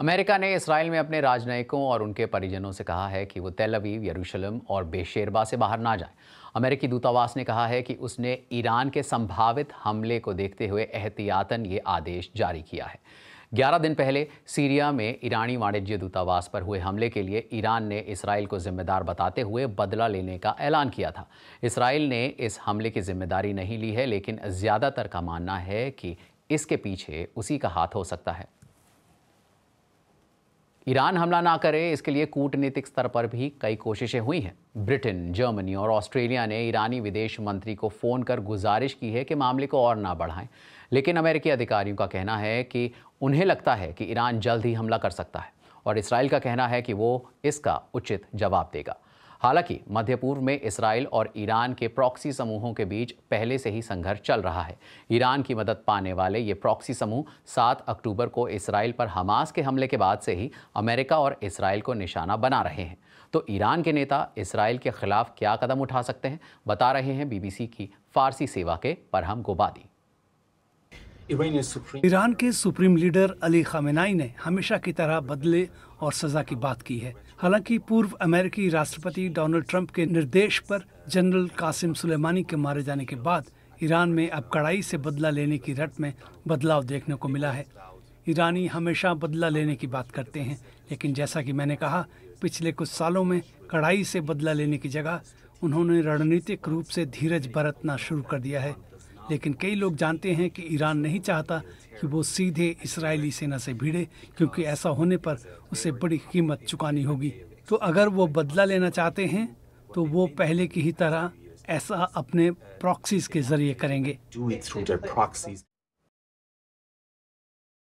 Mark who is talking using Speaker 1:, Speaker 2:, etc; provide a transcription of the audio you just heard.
Speaker 1: America ने Israel में अपने राजनयिकों और उनके परिजनों से कहा है कि वो तेल अवीव और बेशेरबा से बाहर ना जाए अमेरिकी दूतावास ने कहा है कि उसने ईरान के संभावित हमले को देखते हुए एहतियातन ये आदेश जारी किया है 11 दिन पहले सीरिया में ईरानी वाणिज्य दूतावास पर हुए हमले के लिए ईरान ने इसराइल को जिम्मेदार बताते हुए बदला लेने का ऐलान किया था इसराइल ने इस हमले की जिम्मेदारी नहीं ली है लेकिन ज़्यादातर का मानना है कि इसके पीछे उसी का हाथ हो सकता है ईरान हमला ना करे इसके लिए कूटनीतिक स्तर पर भी कई कोशिशें हुई हैं ब्रिटेन जर्मनी और ऑस्ट्रेलिया ने ईरानी विदेश मंत्री को फ़ोन कर गुजारिश की है कि मामले को और ना बढ़ाएं लेकिन अमेरिकी अधिकारियों का कहना है कि उन्हें लगता है कि ईरान जल्द ही हमला कर सकता है और इसराइल का कहना है कि वो इसका उचित जवाब देगा हालांकि मध्य पूर्व में इसराइल और ईरान के प्रॉक्सी समूहों के बीच पहले से ही संघर्ष चल रहा है ईरान की मदद पाने वाले ये प्रॉक्सी समूह सात अक्टूबर को इसराइल पर हमास के हमले के बाद से ही अमेरिका और इसराइल को निशाना बना रहे हैं तो ईरान के नेता इसराइल के खिलाफ क्या कदम उठा सकते हैं बता रहे हैं बीबीसी की फारसी सेवा के परहम गोबादी
Speaker 2: ईरान के सुप्रीम लीडर अली खामेनाई ने हमेशा की तरह बदले और सजा की बात की है हालांकि पूर्व अमेरिकी राष्ट्रपति डोनाल्ड ट्रंप के निर्देश पर जनरल कासिम सुलेमानी के मारे जाने के बाद ईरान में अब कड़ाई से बदला लेने की रट में बदलाव देखने को मिला है ईरानी हमेशा बदला लेने की बात करते हैं लेकिन जैसा कि मैंने कहा पिछले कुछ सालों में कड़ाई से बदला लेने की जगह उन्होंने रणनीतिक रूप से धीरज बरतना शुरू कर दिया है लेकिन कई लोग जानते हैं कि ईरान नहीं चाहता कि वो सीधे इसराइली सेना से भिड़े क्योंकि ऐसा होने पर उसे बड़ी कीमत चुकानी होगी तो अगर वो बदला लेना चाहते हैं तो वो पहले की ही तरह ऐसा अपने प्रॉक्सीज के जरिए करेंगे